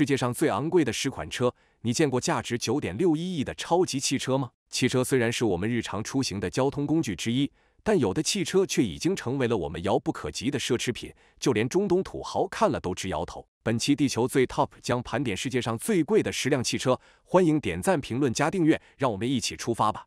世界上最昂贵的十款车，你见过价值九点六一亿的超级汽车吗？汽车虽然是我们日常出行的交通工具之一，但有的汽车却已经成为了我们遥不可及的奢侈品，就连中东土豪看了都直摇头。本期地球最 top 将盘点世界上最贵的十辆汽车，欢迎点赞、评论、加订阅，让我们一起出发吧。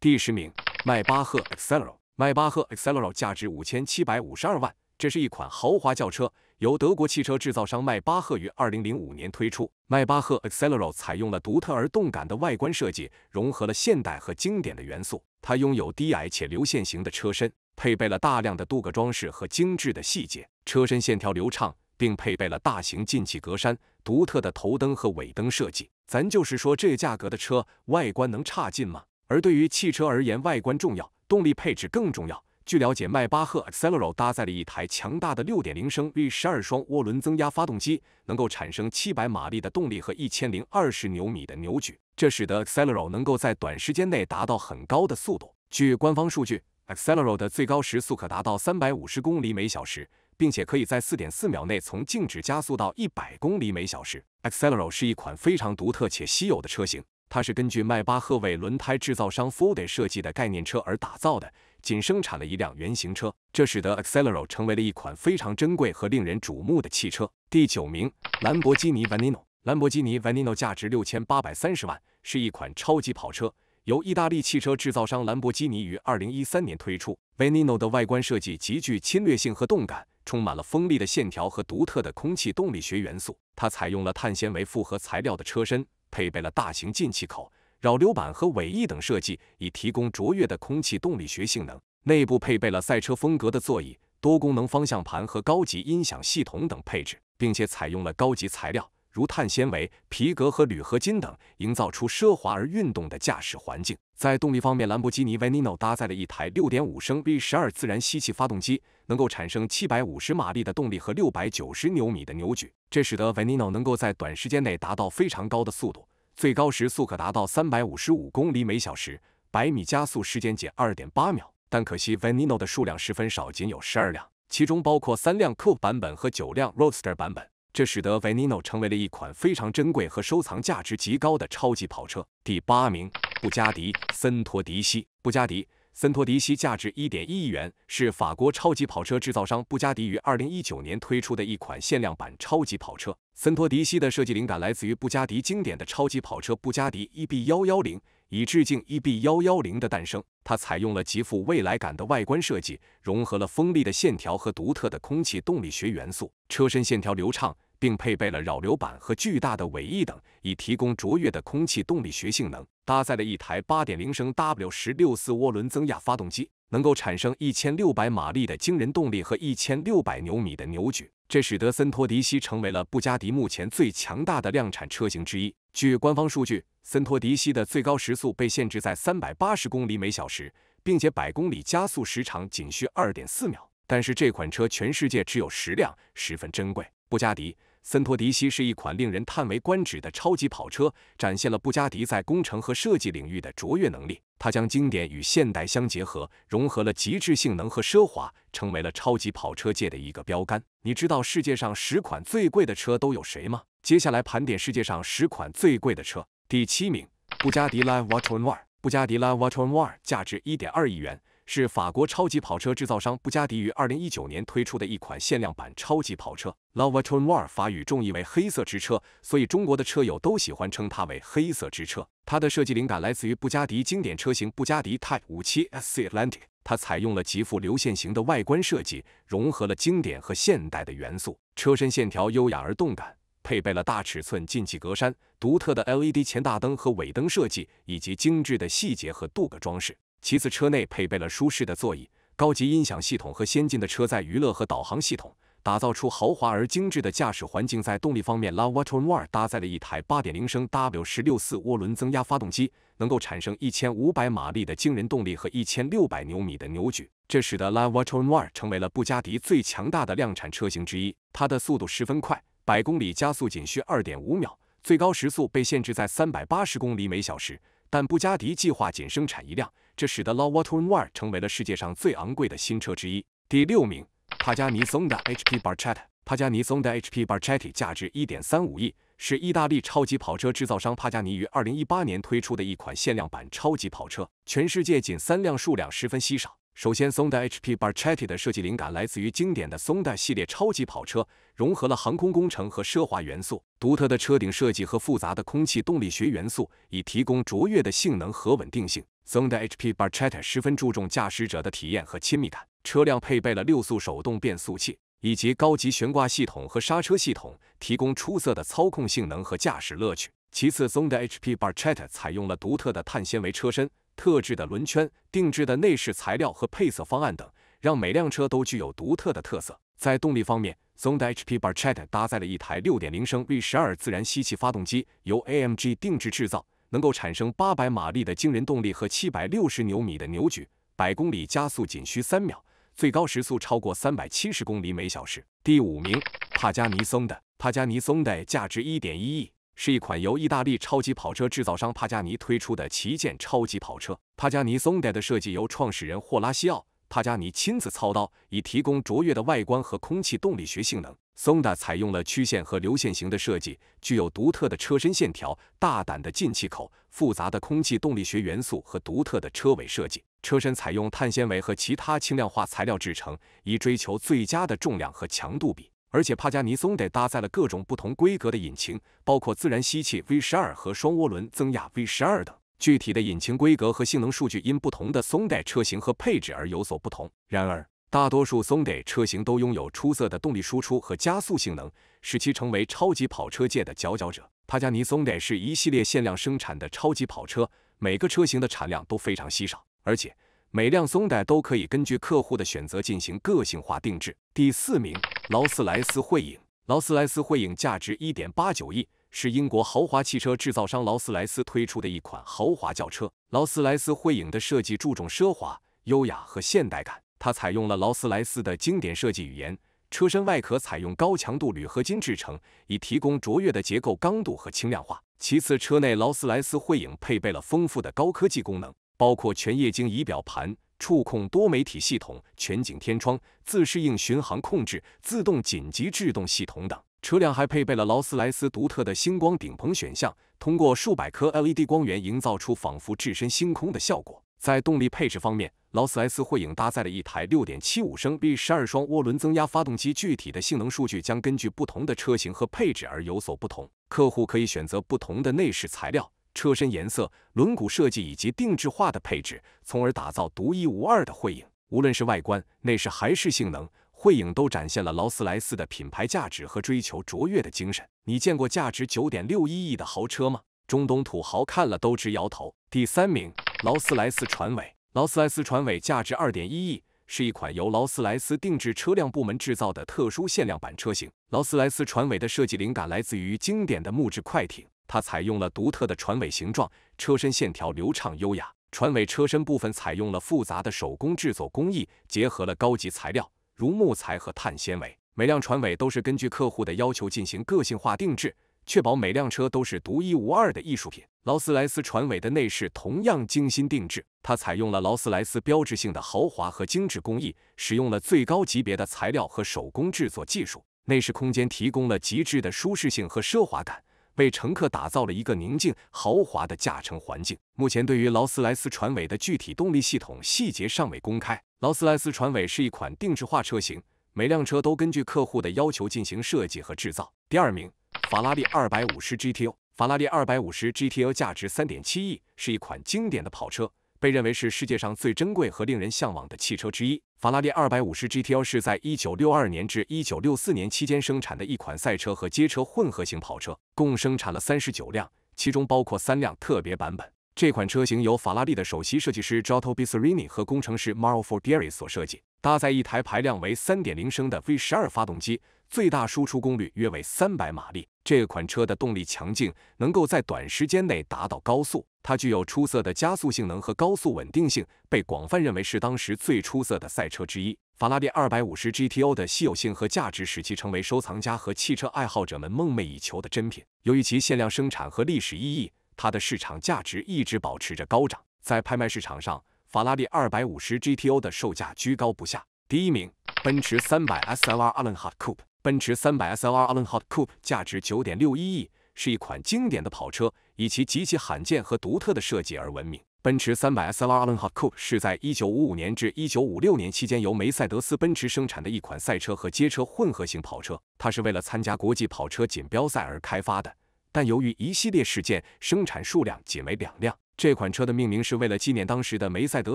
第十名，迈巴赫 a c e l e r o 迈巴赫 a c e l e r 值五千七百五十二万。这是一款豪华轿车，由德国汽车制造商迈巴赫于二零零五年推出。迈巴赫 Accelero 采用了独特而动感的外观设计，融合了现代和经典的元素。它拥有低矮且流线型的车身，配备了大量的镀铬装饰和精致的细节。车身线条流畅，并配备了大型进气格栅、独特的头灯和尾灯设计。咱就是说，这价格的车外观能差劲吗？而对于汽车而言，外观重要，动力配置更重要。据了解，迈巴赫 Accelero 搭载了一台强大的6.0升 V12 双涡轮增压发动机，能够产生700马力的动力和1020牛米的扭矩，这使得 Accelero 能够在短时间内达到很高的速度。据官方数据，Accelero 的最高时速可达到350公里每小时，并且可以在4.4秒内从静止加速到100公里每小时。Accelero 是一款非常独特且稀有的车型，它是根据迈巴赫为轮胎制造商 f o d 设计的概念车而打造的。仅生产了一辆原型车，这使得 Accelero 成为了一款非常珍贵和令人瞩目的汽车。第九名，兰博基尼 Veneno。兰博基尼 Veneno 价值六千八百三十万，是一款超级跑车，由意大利汽车制造商兰博基尼于二零一三年推出。Veneno 的外观设计极具侵略性和动感，充满了锋利的线条和独特的空气动力学元素。它采用了碳纤维复合材料的车身，配备了大型进气口。扰流板和尾翼等设计，以提供卓越的空气动力学性能。内部配备了赛车风格的座椅、多功能方向盘和高级音响系统等配置，并且采用了高级材料，如碳纤维、皮革和铝合金等，营造出奢华而运动的驾驶环境。在动力方面，兰博基尼 Veneno 搭载了一台6.5升 V12 自然吸气发动机，能够产生750马力的动力和690牛米的扭矩，这使得 Veneno 能够在短时间内达到非常高的速度。最高时速可达到三百五十五公里每小时，百米加速时间仅二点八秒。但可惜 Veneno 的数量十分少，仅有十二辆，其中包括三辆 Coupe 版本和九辆 Roadster 版本。这使得 Veneno 成为了一款非常珍贵和收藏价值极高的超级跑车。第八名，布加迪森托迪西。布加迪森托迪西价值一点一亿元，是法国超级跑车制造商布加迪于二零一九年推出的一款限量版超级跑车。森托迪西的设计灵感来自于布加迪经典的超级跑车布加迪 E B 幺幺零，以致敬 E B 幺幺零的诞生。它采用了极富未来感的外观设计，融合了锋利的线条和独特的空气动力学元素。车身线条流畅，并配备了扰流板和巨大的尾翼等，以提供卓越的空气动力学性能。搭载了一台8.0升 W 十六四涡轮增压发动机。能够产生一千六百马力的惊人动力和一千六百牛米的扭矩，这使得森托迪西成为了布加迪目前最强大的量产车型之一。据官方数据，森托迪西的最高时速被限制在三百八十公里每小时，并且百公里加速时长仅需二点四秒。但是这款车全世界只有十辆，十分珍贵。布加迪。森托迪西是一款令人叹为观止的超级跑车，展现了布加迪在工程和设计领域的卓越能力。它将经典与现代相结合，融合了极致性能和奢华，成为了超级跑车界的一个标杆。你知道世界上十款最贵的车都有谁吗？接下来盘点世界上十款最贵的车。第七名，布加迪 La Voiture Noire，布加迪 La Voiture Noire 价值1.2亿元。是法国超级跑车制造商布加迪于二零一九年推出的一款限量版超级跑车。l a v a t o n w Noir 法语中意为“黑色之车”，所以中国的车友都喜欢称它为“黑色之车”。它的设计灵感来自于布加迪经典车型布加迪 Type 57 SC Atlantic。它采用了极富流线型的外观设计，融合了经典和现代的元素，车身线条优雅而动感，配备了大尺寸进气格栅、独特的 LED 前大灯和尾灯设计，以及精致的细节和镀铬装饰。其次，车内配备了舒适的座椅、高级音响系统和先进的车载娱乐和导航系统，打造出豪华而精致的驾驶环境。在动力方面，La v a i t o r e Noire 搭载了一台8.0升 W16 四涡轮增压发动机，能够产生1500马力的惊人动力和1600牛米的扭矩，这使得 La v a i t o r e Noire 成为了布加迪最强大的量产车型之一。它的速度十分快，百公里加速仅需2.5秒，最高时速被限制在380公里每小时。但布加迪计划仅生产一辆，这使得 La v a i t u o n o e 成为了世界上最昂贵的新车之一。第六名，帕加尼 Zonda HP b a r t o e 帕加尼 Zonda HP b e r t t n 价值1.35亿，是意大利超级跑车制造商帕加尼于2018年推出的一款限量版超级跑车，全世界仅三辆，数量十分稀少。首先，松代 H P Barcetti 的设计灵感来自于经典的松代系列超级跑车，融合了航空工程和奢华元素。独特的车顶设计和复杂的空气动力学元素，以提供卓越的性能和稳定性。松代 H P Barcetti 十分注重驾驶者的体验和亲密感。车辆配备了六速手动变速器，以及高级悬挂系统和刹车系统，提供出色的操控性能和驾驶乐趣。其次，松代 H P Barcetti 采用了独特的碳纤维车身。特制的轮圈、定制的内饰材料和配色方案等，让每辆车都具有独特的特色。在动力方面，Zonda HP b a r l i t a 搭载了一台6.0升 V12 自然吸气发动机，由 AMG 定制制造，能够产生800马力的惊人动力和760牛米的扭矩，百公里加速仅需3秒，最高时速超过370公里每小时。第五名，帕加尼松的帕加尼松的价值1.1亿。是一款由意大利超级跑车制造商帕加尼推出的旗舰超级跑车。帕加尼 d a 的设计由创始人霍拉西奥·帕加尼亲自操刀，以提供卓越的外观和空气动力学性能。d 达采用了曲线和流线型的设计，具有独特的车身线条、大胆的进气口、复杂的空气动力学元素和独特的车尾设计。车身采用碳纤维和其他轻量化材料制成，以追求最佳的重量和强度比。而且帕加尼松得搭载了各种不同规格的引擎，包括自然吸气 V12 和双涡轮增压 V12 等。具体的引擎规格和性能数据因不同的松德车型和配置而有所不同。然而，大多数松德车型都拥有出色的动力输出和加速性能，使其成为超级跑车界的佼佼者。帕加尼松德是一系列限量生产的超级跑车，每个车型的产量都非常稀少，而且每辆松德都可以根据客户的选择进行个性化定制。第四名。劳斯莱斯幻影，劳斯莱斯幻影价值1.89亿，是英国豪华汽车制造商劳斯莱斯推出的一款豪华轿车。劳斯莱斯幻影的设计注重奢华、优雅和现代感，它采用了劳斯莱斯的经典设计语言，车身外壳采用高强度铝合金制成，以提供卓越的结构刚度和轻量化。其次，车内劳斯莱斯幻影配备了丰富的高科技功能，包括全液晶仪表盘。触控多媒体系统、全景天窗、自适应巡航控制、自动紧急制动系统等。车辆还配备了劳斯莱斯独特的星光顶棚选项，通过数百颗 LED 光源营造出仿佛置身星空的效果。在动力配置方面，劳斯莱斯幻影搭载了一台6.75升 b 1 2双涡轮增压发动机，具体的性能数据将根据不同的车型和配置而有所不同。客户可以选择不同的内饰材料。车身颜色、轮毂设计以及定制化的配置，从而打造独一无二的慧影。无论是外观、内饰还是性能，慧影都展现了劳斯莱斯的品牌价值和追求卓越的精神。你见过价值九点六一亿的豪车吗？中东土豪看了都直摇头。第三名，劳斯莱斯船尾。劳斯莱斯船尾价值二点一亿，是一款由劳斯莱斯定制车辆部门制造的特殊限量版车型。劳斯莱斯船尾的设计灵感来自于经典的木质快艇。它采用了独特的船尾形状，车身线条流畅优雅。船尾车身部分采用了复杂的手工制作工艺，结合了高级材料，如木材和碳纤维。每辆船尾都是根据客户的要求进行个性化定制，确保每辆车都是独一无二的艺术品。劳斯莱斯船尾的内饰同样精心定制，它采用了劳斯莱斯标志性的豪华和精致工艺，使用了最高级别的材料和手工制作技术。内饰空间提供了极致的舒适性和奢华感。为乘客打造了一个宁静豪华的驾乘环境。目前，对于劳斯莱斯船尾的具体动力系统细节尚未公开。劳斯莱斯船尾是一款定制化车型，每辆车都根据客户的要求进行设计和制造。第二名，法拉利二百五十 GTU。法拉利二百五十 GTU 价值三点七亿，是一款经典的跑车。被认为是世界上最珍贵和令人向往的汽车之一，法拉利250 GT L 是在1962年至1964年期间生产的一款赛车和街车混合型跑车，共生产了39辆，其中包括三辆特别版本。这款车型由法拉利的首席设计师 Giotto b i s e r i n i 和工程师 Mario f o r d i e r i 所设计，搭载一台排量为3.0升的 V12 发动机。最大输出功率约为三百马力。这款车的动力强劲，能够在短时间内达到高速。它具有出色的加速性能和高速稳定性，被广泛认为是当时最出色的赛车之一。法拉利250 GTO 的稀有性和价值使其成为收藏家和汽车爱好者们梦寐以求的珍品。由于其限量生产和历史意义，它的市场价值一直保持着高涨。在拍卖市场上，法拉利250 GTO 的售价居高不下。第一名，奔驰300 SLR a l l e n Hot Coupe。奔驰 300SLR a l l e n h a t Coupe 价值9.61亿，是一款经典的跑车，以其极其罕见和独特的设计而闻名。奔驰 300SLR a l l e n h a t Coupe 是在1955年至1956年期间由梅赛德斯奔驰生产的一款赛车和街车混合型跑车，它是为了参加国际跑车锦标赛而开发的。但由于一系列事件，生产数量仅为两辆。这款车的命名是为了纪念当时的梅赛德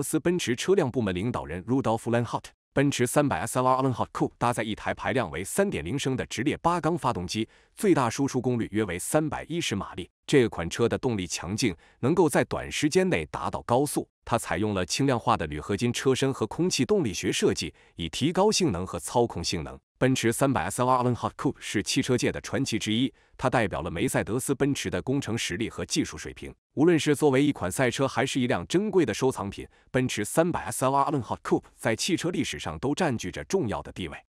斯奔驰车辆部门领导人 Rudolf a l e n h a u t 奔驰 300SLR a o t Coupe 搭载一台排量为3.0升的直列八缸发动机，最大输出功率约为310马力。这款车的动力强劲，能够在短时间内达到高速。它采用了轻量化的铝合金车身和空气动力学设计，以提高性能和操控性能。奔驰 300SLR a l t e n h a t Coupe 是汽车界的传奇之一，它代表了梅赛德斯奔驰的工程实力和技术水平。无论是作为一款赛车，还是一辆珍贵的收藏品，奔驰 300SLR a l t e n h a t Coupe 在汽车历史上都占据着重要的地位。